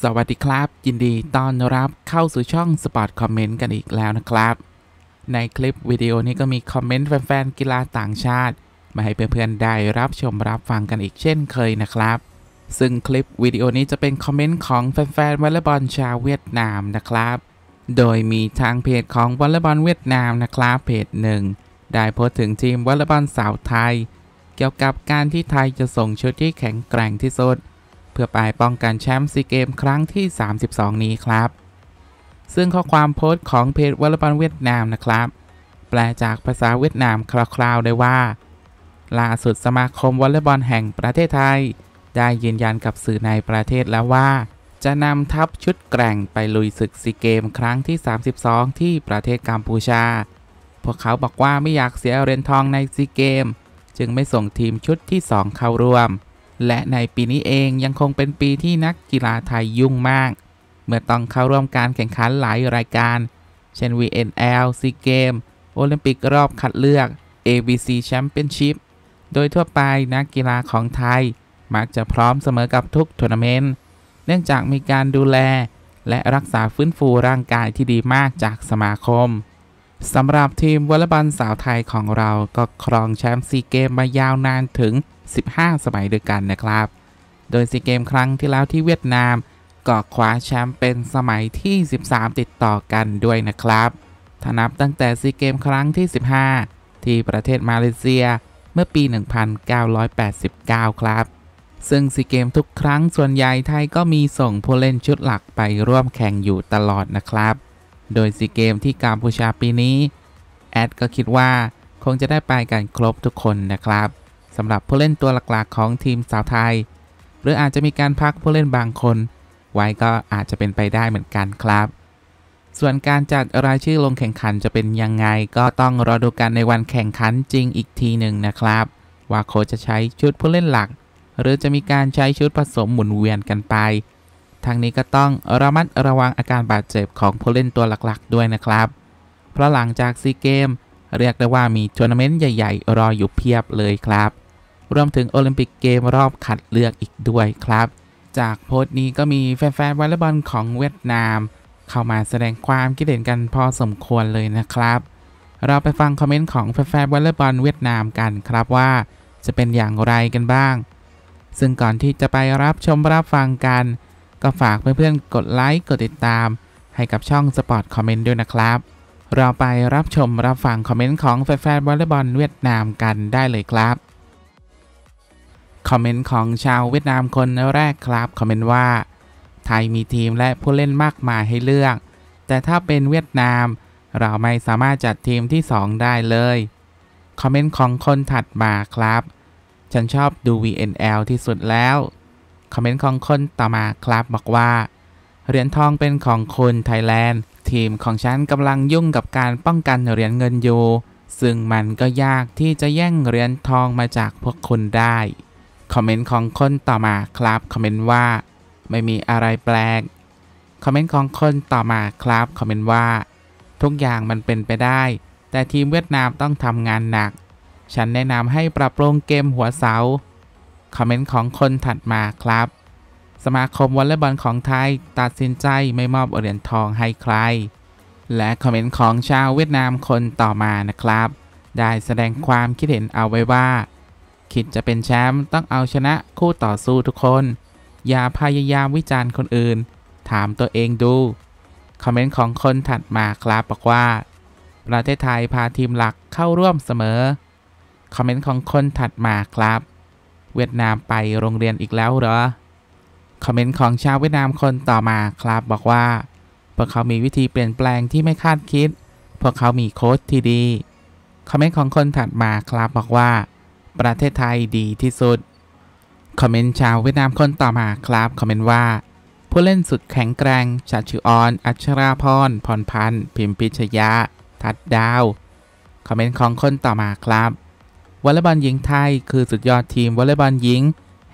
สวัสดีครับ ยินดีต้อนรับเข้าสู่ช่องสปอร์ตคอมเมนต์กันอีกแล้วนะครับ ในคลิปวิดีโอนี้ก็มีคอมเมนต์แฟนๆกีฬาต่างชาติ มาให้เพื่อนๆได้รับชมรับฟังกันอีกเช่นเคยนะครับ ซึ่งคลิปวิดีโอนี้จะเป็นคอมเมนต์ของแฟนๆวอลเลย์บอลชาวเวียดนามนะครับ โดยมีทางเพจของวอลเลย์บอลเวียดนามนะครับเพจหนึ่งได้โพสต์ถึงทีมวอลเลย์บอลสาวไทย เกี่ยวกับการที่ไทยจะส่งชุดที่แข็งแกร่งที่สุดเพื่อไปป้องกันแชมป์ซีเกมครั้งที่ 32 นี้ครับ ซึ่งข้อความโพสต์ ของเพจวอลเลย์บอลเวียดนามนะครับ แปลจากภาษาเวียดนามคร่าวๆ ได้ว่าล่าสุดสมาคมวอลเลย์บอลแห่งประเทศไทย ได้ยืนยันกับสื่อในประเทศแล้วว่า จะนำทัพชุดแกร่งไปลุยศึกซีเกมครั้งที่ 32 ที่ประเทศกัมพูชา พวกเขาบอกว่าไม่อยากเสียเหรียญทองในซีเกม จึงไม่ส่งทีมชุดที่ 2 เข้าร่วมและในปีนี้เองยังคงเป็นปีที่นักกีฬาไทยยุ่งมาก เมื่อต้องเข้าร่วมการแข่งขันหลายรายการ เช่น VNL C g a m e โอลิมปิกรอบคัดเลือก ABC Championship โดยทั่วไปนักกีฬาของไทยมักจะพร้อมเสมอกับทุกทัวร์นาเมนต์ เนื่องจากมีการดูแลและรักษาฟื้นฟูร่างกายที่ดีมากจากสมาคมสำหรับทีมวอลเลย์บอลสาวไทยของเราก็ครองแชมป์ซีเกมมายาวนานถึง 15 สมัยด้วยกันนะครับ โดยซีเกมครั้งที่แล้วที่เวียดนามก็คว้าแชมป์เป็นสมัยที่ 13 ติดต่อกันด้วยนะครับถ้านับตั้งแต่ซีเกมครั้งที่ 15 ที่ประเทศมาเลเซียเมื่อปี 1989 ครับ ซึ่งซีเกมทุกครั้งส่วนใหญ่ไทยก็มีส่งผู้เล่นชุดหลักไปร่วมแข่งอยู่ตลอดนะครับโดยซีเกมที่กัมพูชาปีนี้ แอดก็คิดว่าคงจะได้ไปกันครบทุกคนนะครับสำหรับผู้เล่นตัวหลักๆ ของทีมสาวไทย หรืออาจจะมีการพักผู้เล่นบางคน ไว้ก็อาจจะเป็นไปได้เหมือนกันครับ ส่วนการจัดรายชื่อลงแข่งขันจะเป็นยังไง ก็ต้องรอดูกันในวันแข่งขันจริงอีกทีหนึ่งนะครับ ว่าโคจะใช้ชุดผู้เล่นหลัก หรือจะมีการใช้ชุดผสมหมุนเวียนกันไปทางนี้ก็ต้องระมัดระวังอาการบาดเจ็บของผู้เล่นตัวหลักๆ ด้วยนะครับ เพราะหลังจากซีเกมเรียกได้ว่ามีทัวร์นาเมนต์ใหญ่ๆ รออยู่เพียบเลยครับ รวมถึงโอลิมปิกเกมรอบคัดเลือกอีกด้วยครับ จากโพสต์นี้ก็มีแฟนๆวอลเลย์บอลของเวียดนาม เข้ามาแสดงความคิดเห็นกันพอสมควรเลยนะครับ เราไปฟังคอมเมนต์ของแฟนๆวอลเลย์บอลเวียดนามกันครับว่า จะเป็นอย่างไรกันบ้าง ซึ่งก่อนที่จะไปรับชมรับฟังกันก็ฝากเพื่อนๆกดไลค์กดติดตามให้กับช่องสปอร์ตคอมเมนต์ด้วยนะครับ เราไปรับชมรับฟังคอมเมนต์ของแฟนๆวอลเลย์บอลเวียดนามกันได้เลยครับคอมเมนต์ของชาวเวียดนามคนแรกครับคอมเมนต์ว่า ไทยมีทีมและผู้เล่นมากมายให้เลือก แต่ถ้าเป็นเวียดนาม เราไม่สามารถจัดทีมที่ 2 ได้เลยคอมเมนต์ของคนถัดมาครับ ฉันชอบดู VNL ที่สุดแล้วคอมเมนต์ของ คน ต่อมาครับบอกว่าเหรียญทองเป็นของคนไทยแลนด์ ทีมของฉันกำลังยุ่งกับการป้องกันเหรียญเงินอยู่ ซึ่งมันก็ยากที่จะแย่งเหรียญทองมาจากพวกคุณได้คอมเมนต์ ของคนต่อมาครับคอมเมนต์ว่าไม่มีอะไรแปลกคอมเมนต์ของคนต่อมาครับคอมเมนต์ว่าทุกอย่างมันเป็นไปได้ แต่ทีมเวียดนามต้องทำงานหนัก ฉันแนะนำให้ปรับปรุงเกมหัวเสาคอมเมนต์ของคนถัดมาครับ สมาคมวอลเลย์บอลของไทยตัดสินใจไม่มอบเหรียญทองให้ใคร และคอมเมนต์ของชาวเวียดนามคนต่อมานะครับ ได้แสดงความคิดเห็นเอาไว้ว่า คิดจะเป็นแชมป์ต้องเอาชนะคู่ต่อสู้ทุกคน อย่าพยายามวิจารณ์คนอื่น ถามตัวเองดู คอมเมนต์ของคนถัดมาครับบอกว่า ประเทศไทยพาทีมหลักเข้าร่วมเสมอ คอมเมนต์ของคนถัดมาครับเวียดนามไปโรงเรียนอีกแล้วเหรอ คอมเมนต์ของชาวเวียดนามคนต่อมาครับ บอกว่า พวกเขามีวิธีเปลี่ยนแปลงที่ไม่คาดคิด พวกเขามีโค้ดที่ดีคอมเมนต์ของคนถัดมาครับบอกว่า ประเทศไทยดีที่สุดคอมเมนต์ชาวเวียดนามคนต่อมาครับคอมเมนต์ว่า ผู้เล่นสุดแข็งแกร่งชาชิออน อัชราพรพรพันธ์พิมพิชยะทัดดาวคอมเมนต์ของคนต่อมาครับวอลเลย์บอลหญิงไทยคือสุดยอดทีมวอลเลย์บอลหญิง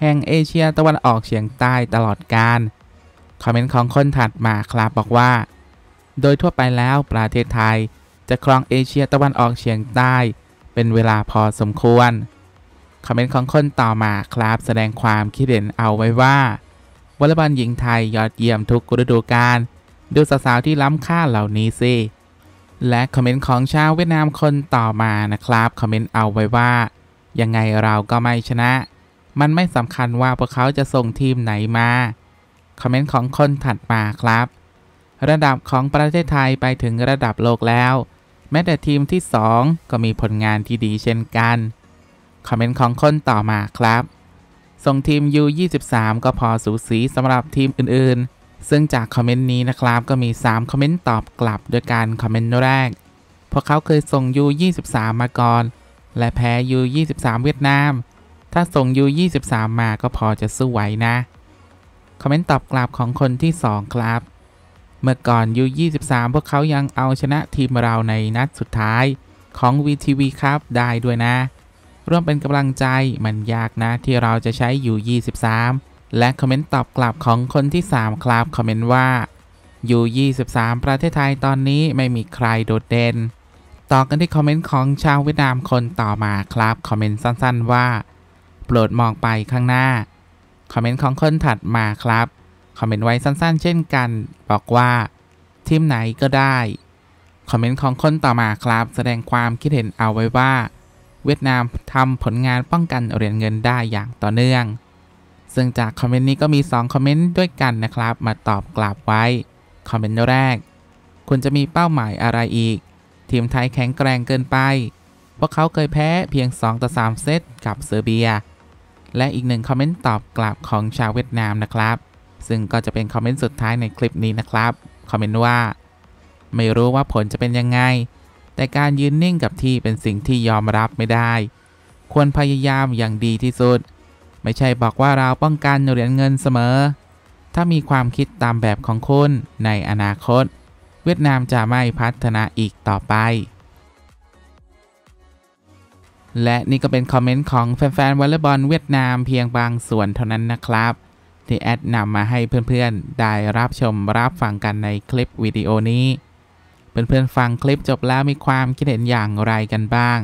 แห่งเอเชียตะวันออกเฉียงใต้ตลอดกาล คอมเมนต์ของคนถัดมาครับบอกว่า โดยทั่วไปแล้วประเทศไทยจะครองเอเชียตะวันออกเฉียงใต้เป็นเวลาพอสมควร คอมเมนต์ของคนต่อมาครับแสดงความคิดเห็นเอาไว้ว่าวอลเลย์บอลหญิงไทยยอดเยี่ยมทุกฤดูกาลดูสาวๆที่ล้ำค่าเหล่านี้สิและคอมเมนต์ของชาวเวียดนามคนต่อมานะครับคอมเมนต์เอาไว้ว่า ยังไงเราก็ไม่ชนะ มันไม่สำคัญว่าพวกเขาจะ ส่งทีมไหนมาคอมเมนต์ของคนถัดมาครับ ระดับของประเทศไทยไปถึงระดับโลกแล้ว แม้แต่ทีมที่ 2 ก็มีผลงานที่ดีเช่นกันคอมเมนต์ของคนต่อมาครับ ส่งทีม U23 ก็พอสูสีสำหรับทีมอื่นๆซึ่งจากคอมเมนต์นี้นะครับก็มี 3 คอมเมนต์ตอบกลับโดยการคอมเมนต์แรก พวกเขาเคยส่งยู23 มาก่อน และแพ้ยู23 เวียดนาม ถ้าส่งยู23 มาก็พอจะสู้ไหวนะ คอมเมนต์ตอบกลับของคนที่ 2ครับ เมื่อก่อนยู23พวกเขายังเอาชนะทีมเราในนัดสุดท้ายของ VTV ครับได้ด้วยนะ ร่วมเป็นกำลังใจมันยากนะที่เราจะใช้ยู23และคอมเมนต์ตอบกลับของคนที่ 3 ครับคอมเมนต์ว่าอยู่ 23 ประเทศไทยตอนนี้ไม่มีใครโดดเด่น ต่อกันที่คอมเมนต์ของชาวเวียดนามคนต่อมาครับคอมเมนต์สั้นๆว่าโปรดมองไปข้างหน้าคอมเมนต์ของคน ถัดมาครับคอมเมนต์ไว้สั้นๆเช่นกัน บอกว่าทีมไหนก็ได้คอมเมนต์ของ คน ต่อมาครับแสดงความคิดเห็นเอาไว้ว่า เวียดนามทำผลงานป้องกันเหรียญเงินได้อย่างต่อเนื่องซึ่งจากคอมเมนต์นี้ก็มี2คอมเมนต์ด้วยกันนะครับ มาตอบกลับไว้ คอมเมนต์แรก คุณจะมีเป้าหมายอะไรอีก ทีมไทยแข็งแกร่งเกินไป พวกเขาเคยแพ้เพียง 2ต่อ3เซต กับเซอร์เบีย และอีกหนึ่งคอมเมนต์ตอบกลับของชาวเวียดนามนะครับ ซึ่งก็จะเป็นคอมเมนต์สุดท้ายในคลิปนี้นะครับ คอมเมนต์ว่า ไม่รู้ว่าผลจะเป็นยังไง แต่การยืนนิ่งกับที่เป็นสิ่งที่ยอมรับไม่ได้ควรพยายามอย่างดีที่สุดไม่ใช่บอกว่าเราป้องกันเหรียญเงินเสมอ ถ้ามีความคิดตามแบบของคุณในอนาคต เวียดนามจะไม่พัฒนาอีกต่อไป และนี่ก็เป็นคอมเมนต์ ของแฟนๆวอลเลย์บอลเวียดนามเพียงบางส่วนเท่านั้นนะครับ ที่แอดนำมาให้เพื่อนๆได้รับชมรับฟังกันในคลิปวิดีโอนี้เพื่อนๆฟังคลิปจบแล้วมีความคิดเห็นอย่างไรกันบ้าง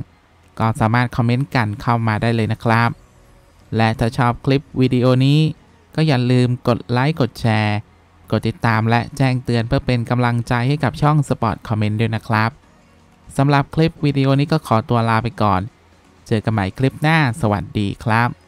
ก็สามารถคอมเมนต์กันเข้ามาได้เลยนะครับและถ้าชอบคลิปวิดีโอนี้ก็อย่าลืมกดไลค์กดแชร์ กดติดตามและแจ้งเตือนเพื่อเป็นกำลังใจให้กับช่อง s p o ต t Comment ด้วยนะครับสำหรับคลิปวิดีโอนี้ก็ขอตัวลาไปก่อน เจอกันใหม่คลิปหน้าสวัสดีครับ